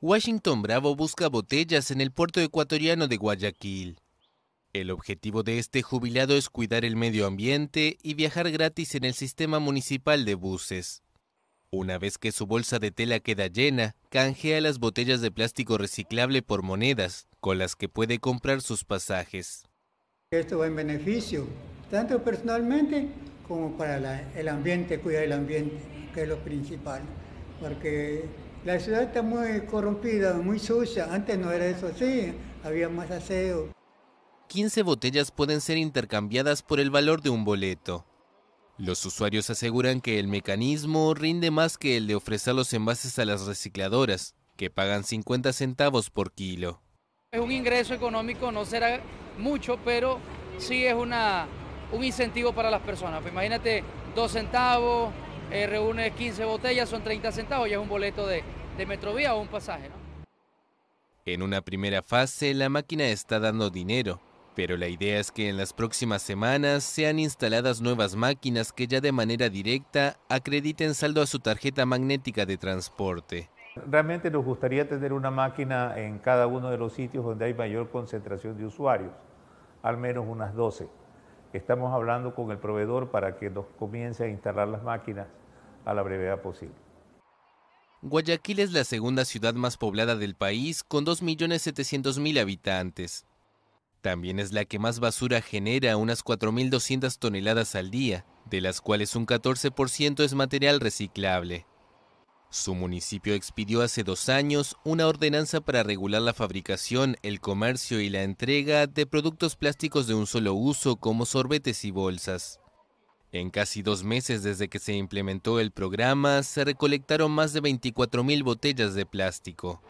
Washington Bravo busca botellas en el puerto ecuatoriano de Guayaquil. El objetivo de este jubilado es cuidar el medio ambiente y viajar gratis en el sistema municipal de buses. Una vez que su bolsa de tela queda llena, canjea las botellas de plástico reciclable por monedas, con las que puede comprar sus pasajes. Esto va en beneficio, tanto personalmente como para el ambiente, cuidar el ambiente, que es lo principal, porque la ciudad está muy corrompida, muy sucia. Antes no era eso así, había más aseo. 15 botellas pueden ser intercambiadas por el valor de un boleto. Los usuarios aseguran que el mecanismo rinde más que el de ofrecer los envases a las recicladoras, que pagan 50 centavos por kilo. Es un ingreso económico, no será mucho, pero sí es una, un incentivo para las personas. Pues imagínate dos centavos, eh, reúne 15 botellas, son 30 centavos ya es un boleto de, metrovía o un pasaje. En una primera fase, la máquina está dando dinero, pero la idea es que en las próximas semanas sean instaladas nuevas máquinas que ya de manera directa acrediten saldo a su tarjeta magnética de transporte. Realmente nos gustaría tener una máquina en cada uno de los sitios donde hay mayor concentración de usuarios, al menos unas 12. Estamos hablando con el proveedor para que nos comience a instalar las máquinas a la brevedad posible. Guayaquil es la segunda ciudad más poblada del país, con 2.700.000 habitantes. También es la que más basura genera, unas 4.200 toneladas al día, de las cuales un 14% es material reciclable. Su municipio expidió hace dos años una ordenanza para regular la fabricación, el comercio y la entrega de productos plásticos de un solo uso como sorbetes y bolsas. En casi dos meses desde que se implementó el programa, se recolectaron más de 24.000 botellas de plástico.